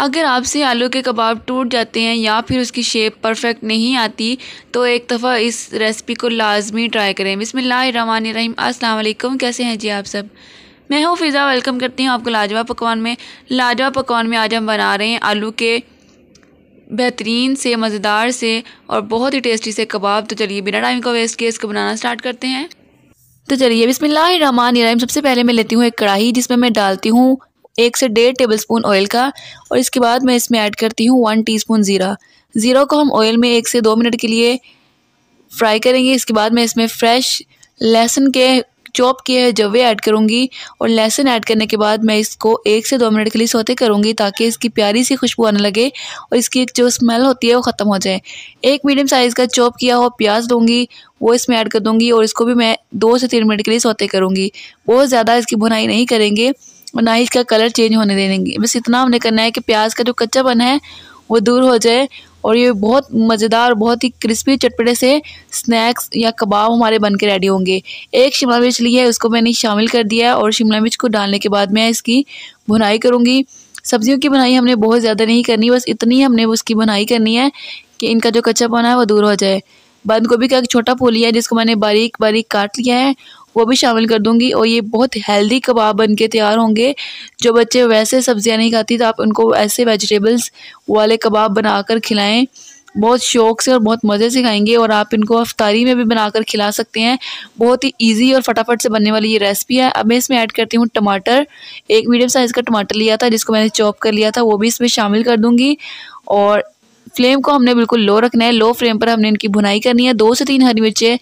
अगर आपसे आलू के कबाब टूट जाते हैं या फिर उसकी शेप परफेक्ट नहीं आती तो एक दफ़ा इस रेसिपी को लाजमी ट्राई करें बिसमीम अल्लाम कैसे हैं जी आप सब मैं हूँ फिज़ा वेलकम करती हूँ आपको लाजवा पकवान में लाजवा पकवान में आज हम बना रहे हैं आलू के बेहतरीन से मज़ेदार से और बहुत ही टेस्टी से कबाब तो चलिए बिना टाइम का वेस्ट किए इसको बनाना स्टार्ट करते हैं तो चलिए बिस्मिल्लाह सबसे पहले मैं लेती हूँ एक कढ़ाई जिसमें मैं डालती हूँ एक से डेढ़ टेबल स्पून ऑयल का और इसके बाद मैं इसमें ऐड करती हूँ वन टीस्पून ज़ीरा ज़ीरा को हम ऑयल में एक से दो मिनट के लिए फ्राई करेंगे इसके बाद मैं इसमें फ्रेश लहसुन के चॉप किए हुए जवे ऐड करूँगी और लहसुन ऐड करने के बाद मैं इसको एक से दो मिनट के लिए सोते करूँगी ताकि इसकी प्यारी सी खुशबू आने लगे और इसकी जो स्मेल होती है वो ख़त्म हो जाए एक मीडियम साइज़ का चॉप किया हुआ प्याज दूँगी वो इसमें ऐड कर दूँगी और इसको भी मैं दो से तीन मिनट के लिए सोते करूँगी बहुत ज़्यादा इसकी भुनाई नहीं करेंगे और ना ही इसका कलर चेंज होने देंगे बस इतना हमने करना है कि प्याज का जो कच्चापन है वो दूर हो जाए और ये बहुत मज़ेदार बहुत ही क्रिस्पी चटपटे से स्नैक्स या कबाब हमारे बन के रेडी होंगे एक शिमला मिर्च ली है उसको मैंने शामिल कर दिया है और शिमला मिर्च को डालने के बाद मैं इसकी भुनाई करूँगी सब्जियों की बुनाई हमने बहुत ज़्यादा नहीं करनी बस इतनी हमने उसकी बुनाई करनी है कि इनका जो कच्चापन है वो दूर हो जाए बंद गोभी का एक छोटा फूलिया है जिसको मैंने बारीक बारीक काट लिया है वो भी शामिल कर दूँगी और ये बहुत हेल्दी कबाब बन के तैयार होंगे जो बच्चे वैसे सब्ज़ियाँ नहीं खाती तो आप उनको ऐसे वेजिटेबल्स वाले कबाब बना कर खिलाएँ बहुत शौक से और बहुत मज़े से खाएंगे और आप इनको अफ्तारी में भी बनाकर खिला सकते हैं बहुत ही इजी और फटाफट से बनने वाली ये रेसिपी है अब मैं इसमें ऐड करती हूँ टमाटर एक मीडियम साइज़ का टमाटर लिया था जिसको मैंने चॉप कर लिया था वो भी इसमें शामिल कर दूँगी और फ्लेम को हमने बिल्कुल लो रखना है लो फ्लेम पर हमने इनकी भुनाई करनी है दो से तीन हरी मिर्चें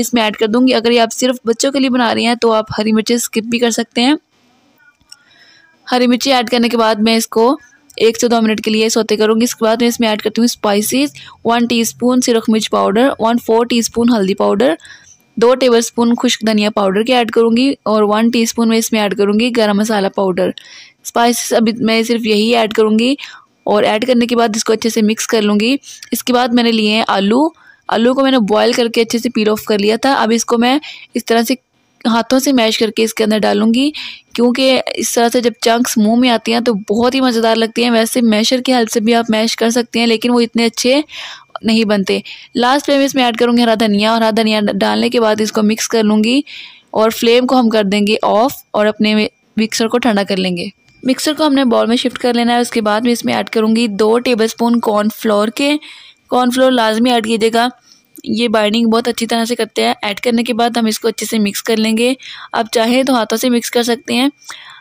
इसमें ऐड कर दूंगी अगर ये आप सिर्फ बच्चों के लिए बना रही हैं तो आप हरी मिर्चें स्किप भी कर सकते हैं हरी मिर्ची ऐड करने के बाद मैं इसको एक से दो मिनट के लिए सोते करूँगी इसके बाद मैं इसमें ऐड करती हूँ स्पाइसी वन स्पून सिरख मिर्च पाउडर वन फोर स्पून हल्दी पाउडर दो टेबल स्पून खुश्क धनिया पाउडर के ऐड करूँगी और वन टी स्पून मैं इसमें ऐड करूँगी गर्म मसाला पाउडर स्पाइसेस अभी मैं सिर्फ यही ऐड करूँगी और ऐड करने के बाद इसको अच्छे से मिक्स कर लूँगी इसके बाद मैंने लिए हैं आलू आलू को मैंने बॉईल करके अच्छे से पील ऑफ कर लिया था अब इसको मैं इस तरह से हाथों से मैश करके इसके अंदर डालूंगी क्योंकि इस तरह से जब चंक्स मुंह में आती हैं तो बहुत ही मज़ेदार लगती हैं वैसे मैशर की हेल्प से भी आप मैश कर सकते हैं लेकिन वो इतने अच्छे नहीं बनते लास्ट में मैं इसमें ऐड करूँगी हरा धनिया और हरा धनिया डालने के बाद इसको मिक्स कर लूँगी और फ्लेम को हम कर देंगे ऑफ़ और अपने मिक्सर को ठंडा कर लेंगे मिक्सर को हमने बॉल में शिफ्ट कर लेना है उसके बाद मैं इसमें ऐड करूँगी दो टेबल स्पून कॉर्नफ्लोर के कॉर्नफ्लोर लाजमी ऐड कीजिएगा ये बाइंडिंग बहुत अच्छी तरह से करते हैं ऐड करने के बाद हम इसको अच्छे से मिक्स कर लेंगे आप चाहें तो हाथों से मिक्स कर सकते हैं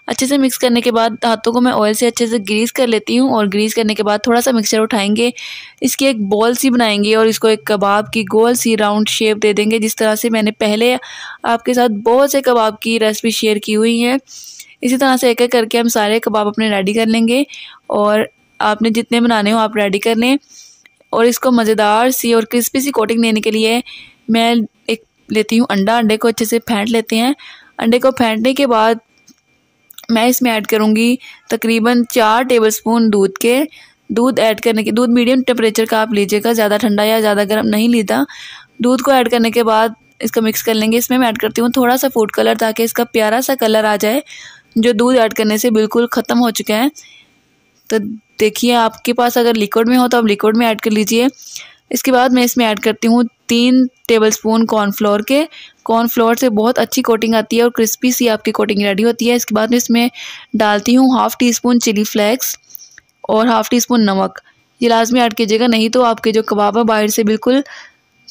अच्छे से मिक्स करने के बाद हाथों को मैं ऑयल से अच्छे से ग्रीस कर लेती हूँ और ग्रीस करने के बाद थोड़ा सा मिक्सचर उठाएंगे इसकी एक बॉल सी बनाएंगे और इसको एक कबाब की गोल सी राउंड शेप दे देंगे जिस तरह से मैंने पहले आपके साथ बहुत से कबाब की रेसिपी शेयर की हुई हैं इसी तरह से एक एक करके हम सारे कबाब अपने रेडी कर लेंगे और आपने जितने बनाने हो आप रेडी कर लें और इसको मज़ेदार सी और क्रिस्पी सी कोटिंग देने के लिए मैं एक लेती हूँ अंडा अंडे को अच्छे से फेंट लेते हैं अंडे को फेंटने के बाद मैं इसमें ऐड करूँगी तकरीबन चार टेबलस्पून दूध के दूध ऐड करने के दूध मीडियम टेम्परेचर का आप लीजिएगा ज़्यादा ठंडा या ज़्यादा गर्म नहीं लीता दूध को ऐड करने के बाद इसको मिक्स कर लेंगे इसमें मैं ऐड करती हूँ थोड़ा सा फूड कलर ताकि इसका प्यारा सा कलर आ जाए जो दूध ऐड करने से बिल्कुल ख़त्म हो चुके हैं तो देखिए आपके पास अगर लिक्विड में हो तो आप लिक्विड में ऐड कर लीजिए इसके बाद मैं इसमें ऐड करती हूँ तीन टेबलस्पून कॉर्नफ्लोर के कॉर्नफ्लोर से बहुत अच्छी कोटिंग आती है और क्रिस्पी सी आपकी कोटिंग रेडी होती है इसके बाद मैं इसमें डालती हूँ half teaspoon chilli flakes और हाफ़ टी स्पून नमक ये लाजमी ऐड कीजिएगा नहीं तो आपके जो कबाब है बाहर से बिल्कुल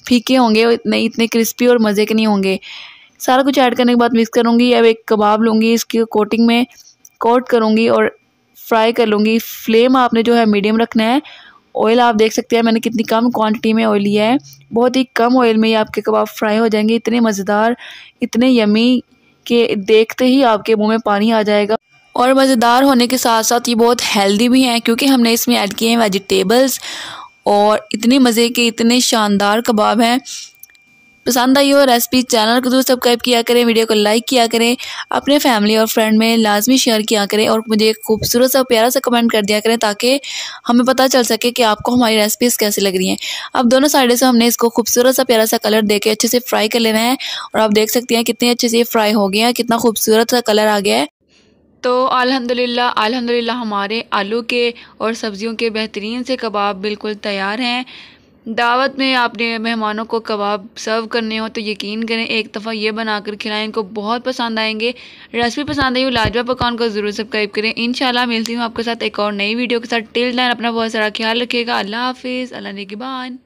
फीके होंगे नहीं इतने क्रिस्पी और मज़े के नहीं होंगे सारा कुछ ऐड करने के बाद मिक्स करूँगी अब एक कबाब लूँगी इसकी कोटिंग में कोट करूँगी और फ्राई कर लूँगी फ्लेम आपने जो है मीडियम रखना है ऑयल आप देख सकते हैं मैंने कितनी कम क्वांटिटी में ऑयल लिया है बहुत ही कम ऑयल में ही आपके कबाब फ्राई हो जाएंगे इतने मज़ेदार इतने यमी कि देखते ही आपके मुंह में पानी आ जाएगा और मज़ेदार होने के साथ साथ ये बहुत हेल्दी भी हैं क्योंकि हमने इसमें ऐड किए हैं वेजिटेबल्स और इतने मज़े के इतने शानदार कबाब हैं पसंद आई हो रेसिपी चैनल को जरूर सब्सक्राइब किया करें वीडियो को लाइक किया करें अपने फैमिली और फ्रेंड में लाजमी शेयर किया करें और मुझे एक खूबसूरत सा प्यारा सा कमेंट कर दिया करें ताकि हमें पता चल सके कि आपको हमारी रेसिपीज़ कैसी लग रही हैं अब दोनों साइडों से हमने इसको खूबसूरत सा प्यारा सा कलर दे अच्छे से फ्राई कर लेना है और आप देख सकते हैं कितने अच्छे से फ्राई हो गए हैं कितना खूबसूरत सा कलर आ गया है तो अल्हम्दुलिल्लाह अल्हम्दुलिल्लाह हमारे आलू के और सब्ज़ियों के बेहतरीन से कबाब बिल्कुल तैयार हैं दावत में आपने मेहमानों को कबाब सर्व करने हो तो यकीन करें एक दफ़ा ये बनाकर खिलाएं इनको बहुत पसंद आएंगे रेसिपी पसंद आई हो लाजवा पकवान को ज़रूर सब्सक्राइब करें इन मिलती हूँ आपके साथ एक और नई वीडियो के साथ टिल दैन अपना बहुत सारा ख्याल रखिएगा अल्लाह हाफिज़ अल्लाह नगबान